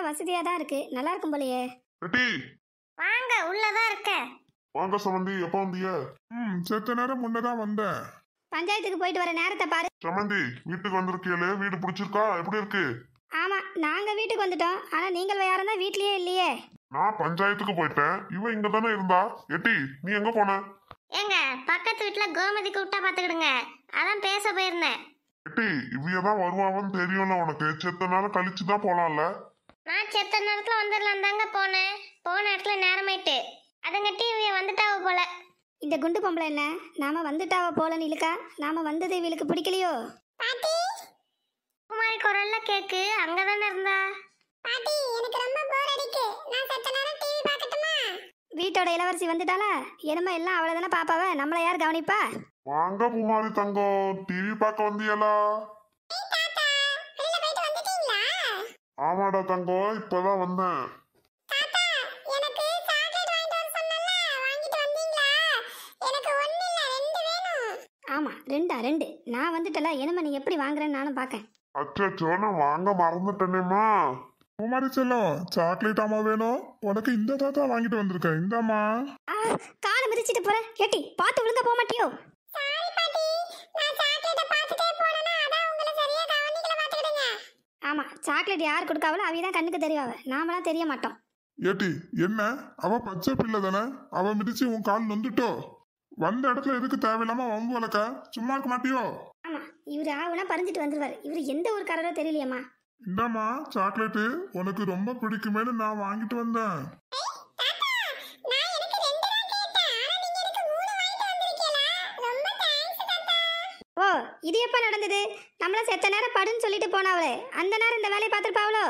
நல்லா வசதியா தான் இருக்கு நல்லா இருக்கும் போலயே பெட்டி வாங்க தான் இருக்க வாங்க சமந்தி எப்ப வந்தீங்க ம் செத்த நேரம் முன்னதான் வந்தேன் பஞ்சாயத்துக்கு போயிட்டு வர நேரத்தை பாரு சமந்தி வீட்டுக்கு வந்திருக்கீங்களே வீடு பிடிச்சிருக்கா எப்படி இருக்கு ஆமா நாங்க வீட்டுக்கு வந்துட்டோம் ஆனா நீங்கள் வேற இருந்தா வீட்லயே இல்லையே நான் பஞ்சாயத்துக்கு போயிட்டேன் இவன் இங்க தானே இருந்தா எட்டி நீ எங்க போன ஏங்க பக்கத்து வீட்டுல கோமதி கூப்பிட்டா பாத்துக்கிடுங்க அதான் பேச போயிருந்தேன் எட்டி இவ்வியதான் வருவாவன்னு தெரியும்ல உனக்கு செத்த நேரம் கழிச்சு தான் போலாம்ல நான் செத்த நேரத்தில் வந்துடலாம் தாங்க போனேன் போன இடத்துல நேரமாயிட்டு அதுங்க டிவியை வந்துட்டாவ போல இந்த குண்டு பொம்பளை என்ன நாம வந்துட்டாவ போலன்னு இழுக்கா நாம வந்தது இவளுக்கு பிடிக்கலையோ பாட்டி குமாரி குரல்ல கேக்கு அங்க தானே இருந்தா பாட்டி எனக்கு ரொம்ப போர் அடிக்கு நான் சத்த நேரம் டிவி பார்க்கட்டுமா வீட்டோட இளவரசி வந்துட்டாளா என்னமா எல்லாம் அவளை தானே பாப்பாவ நம்மளை யார் கவனிப்பா வாங்க குமாரி தங்கம் டிவி பார்க்க வந்தியலா ஆமாடா தங்கம் இப்பதான் வந்தேன் ஆமா ரெண்டா ரெண்டு நான் வந்துட்டல என்னமா நீ எப்படி வாங்குறேன்னு நானும் பாக்கேன் அச்சோ நான் வாங்க மறந்துட்டேனேமா குமாரி செல்லம் சாக்லேட் அம்மா வேணும் உனக்கு இந்த தாத்தா வாங்கிட்டு வந்திருக்கேன் இந்தாம்மா காலை மிதிச்சிட்டு போறேன் கேட்டி பார்த்து விழுந்தா போக மாட்டியோ சாக்லேட் யார் கொடுக்காவளோ அவைய தான் கண்ணுக்கு தெரியாவ நாமளா தெரிய மாட்டோம் ஏட்டி என்ன அவ பச்சை பிள்ளை தானே அவ மிதிச்சு உன் கால் நொந்துட்டோ வந்த இடத்துல எதுக்கு தேவையில்லாம வம்பு வளர்க்க சும்மா இருக்க மாட்டியோ ஆமா இவரு ஆவுனா பறிஞ்சிட்டு வந்துருவாரு இவரு எந்த ஒரு காரரோ தெரியலையம்மா இந்தாமா சாக்லேட்டு உனக்கு ரொம்ப பிடிக்குமேனு நான் வாங்கிட்டு வந்தேன் இது எப்போ நடந்தது நம்மள செத்த நேரம் படுன்னு சொல்லிட்டு போனாவளே அந்த நேரம் இந்த வேலையை பார்த்துருப்பாவளோ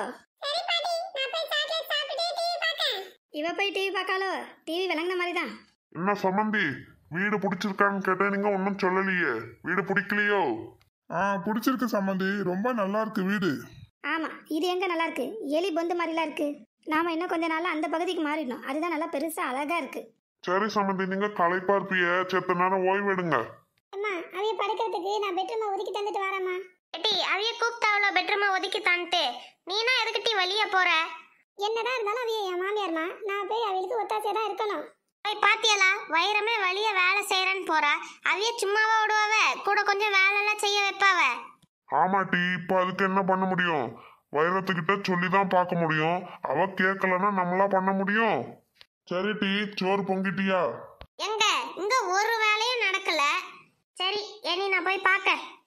இவ போய் டிவி பார்க்காளோ டிவி விளங்குன மாதிரி தான் என்ன சம்மந்தி வீடு பிடிச்சிருக்கான்னு கேட்டா நீங்க ஒன்றும் சொல்லலையே வீடு பிடிக்கலையோ ஆ பிடிச்சிருக்கு சம்மந்தி ரொம்ப நல்லா இருக்கு வீடு ஆமா இது எங்க நல்லா இருக்கு எலி பொந்து மாதிரிலாம் இருக்கு நாம இன்னும் கொஞ்ச நாள்ல அந்த பகுதிக்கு மாறிடணும் அதுதான் நல்லா பெருசா அழகா இருக்கு சரி சம்மந்தி நீங்க களைப்பா இருப்பீங்க செத்த நேரம் ஓய்வு எடுங்க அவைய படுக்கிறதுக்கு நான் பெட்ரூமை ஒதுக்கி தந்துட்டு வரேம்மா எட்டி அவைய கூப்பிட்டாவளோ பெட்ரூமை ஒதுக்கி தந்துட்டு நீனா எதுக்கிட்டி வழிய போற என்னதான் இருந்தாலும் அவைய என் மாமியார்மா நான் போய் அவளுக்கு ஒத்தாசையா தான் இருக்கணும் போய் பாத்தியலா வைரமே வழிய வேலை செய்யறேன்னு போற அவைய சும்மாவா விடுவாவ கூட கொஞ்சம் வேலை எல்லாம் செய்ய வைப்பாவ ஆமாட்டி இப்ப அதுக்கு என்ன பண்ண முடியும் வைரத்துக்கிட்ட சொல்லி தான் பார்க்க முடியும் அவ கேட்கலன்னா நம்மளா பண்ண முடியும் சரிட்டி சோறு பொங்கிட்டியா எங்க இங்க ஒரு வேலையும் நடக்கல சரி நான் போய் பார்க்க